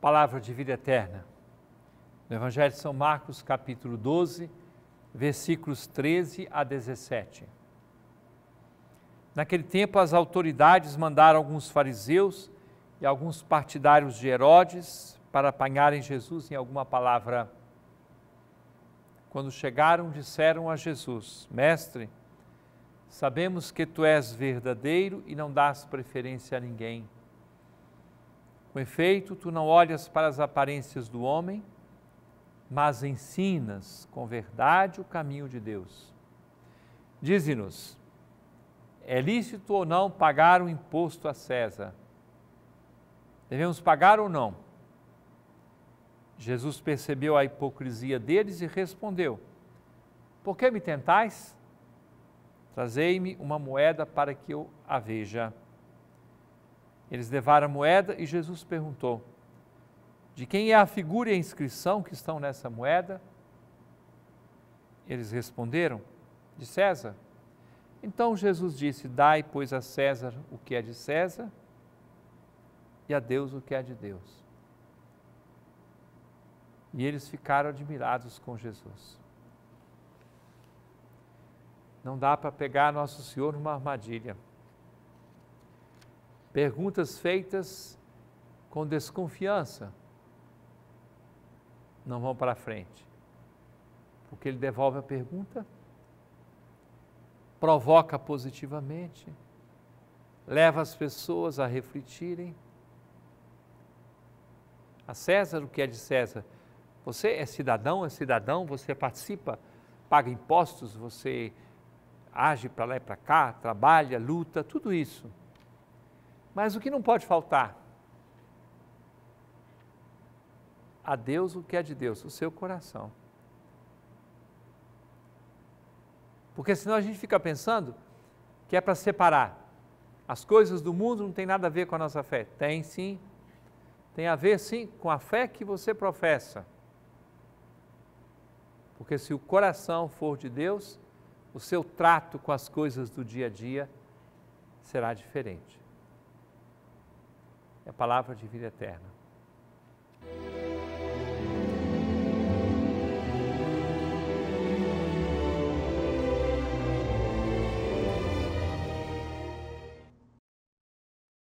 palavra de vida eterna. No Evangelho de São Marcos, capítulo 12, versículos 13 a 17. Naquele tempo, as autoridades mandaram alguns fariseus e alguns partidários de Herodes para apanharem Jesus em alguma palavra. Quando chegaram, disseram a Jesus: Mestre, sabemos que tu és verdadeiro e não dás preferência a ninguém com efeito, tu não olhas para as aparências do homem, mas ensinas com verdade o caminho de Deus. Dize-nos, é lícito ou não pagar o imposto a César? Devemos pagar ou não? Jesus percebeu a hipocrisia deles e respondeu: Por que me tentais? Trazei-me uma moeda para que eu a veja. Eles levaram a moeda e Jesus perguntou: De quem é a figura e a inscrição que estão nessa moeda? Eles responderam: De César. Então Jesus disse: Dai, pois, a César o que é de César e a Deus o que é de Deus. E eles ficaram admirados com Jesus. Não dá para pegar nosso Senhor numa armadilha. Perguntas feitas com desconfiança não vão para frente. Porque ele devolve a pergunta, provoca positivamente, leva as pessoas a refletirem. A César, o que é de César? Você é cidadão, é cidadão, você participa, paga impostos, você age para lá e para cá, trabalha, luta, tudo isso mas o que não pode faltar? A Deus o que é de Deus, o seu coração. Porque senão a gente fica pensando que é para separar. As coisas do mundo não tem nada a ver com a nossa fé. Tem sim. Tem a ver sim com a fé que você professa. Porque se o coração for de Deus, o seu trato com as coisas do dia a dia será diferente. É a palavra de vida eterna.